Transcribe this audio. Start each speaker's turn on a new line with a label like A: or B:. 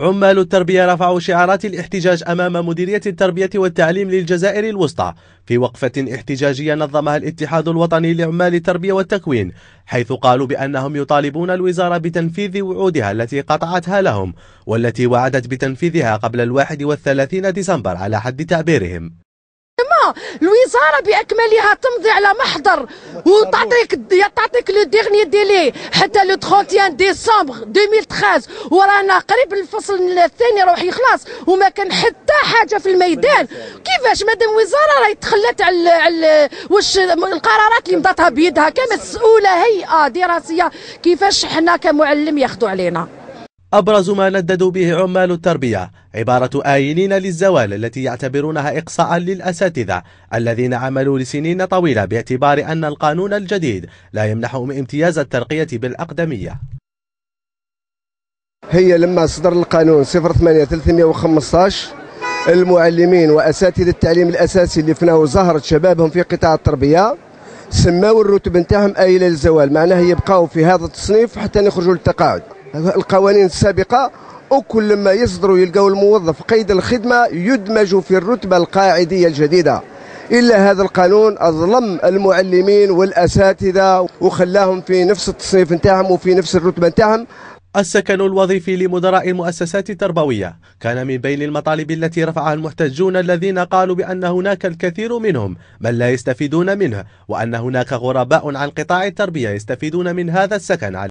A: عمال التربية رفعوا شعارات الاحتجاج أمام مديرية التربية والتعليم للجزائر الوسطى في وقفة احتجاجية نظمها الاتحاد الوطني لعمال التربية والتكوين حيث قالوا بأنهم يطالبون الوزارة بتنفيذ وعودها التي قطعتها لهم والتي وعدت بتنفيذها قبل الواحد والثلاثين ديسمبر على حد تعبيرهم
B: الوزاره باكملها تمضي على محضر وتعطيك تعطيك لو ديغني ديلي حتى لو 31 ديسمبر 2013 ورانا قريب الفصل الثاني راح يخلص وما كان حتى حاجه في الميدان كيفاش مادام وزاره راهي تخلات على على واش القرارات اللي مضاتها بيدها كمسؤوله هيئه دراسيه كيفاش حنا كمعلم ياخذوا علينا
A: أبرز ما نددوا به عمال التربية عبارة آيلين للزوال التي يعتبرونها إقصاء للأساتذة الذين عملوا لسنين طويلة باعتبار أن القانون الجديد لا يمنحهم امتياز الترقية بالأقدمية
C: هي لما صدر القانون 08 315 المعلمين وأساتذة التعليم الأساسي اللي فناه زهرة شبابهم في قطاع التربية سماوا الرتب نتاعهم آيلة للزوال معناها يبقاو في هذا التصنيف حتى يخرجوا للتقاعد القوانين السابقة وكل ما يصدروا يلقوا الموظف قيد الخدمة يدمج في الرتبة القاعدية الجديدة إلا هذا القانون أظلم المعلمين والأساتذة وخلاهم في نفس التصنيف نتاعهم وفي نفس الرتبة نتاعهم
A: السكن الوظيفي لمدراء المؤسسات التربوية كان من بين المطالب التي رفعها المحتجون الذين قالوا بأن هناك الكثير منهم من لا يستفيدون منه وأن هناك غرباء عن قطاع التربية يستفيدون من هذا السكن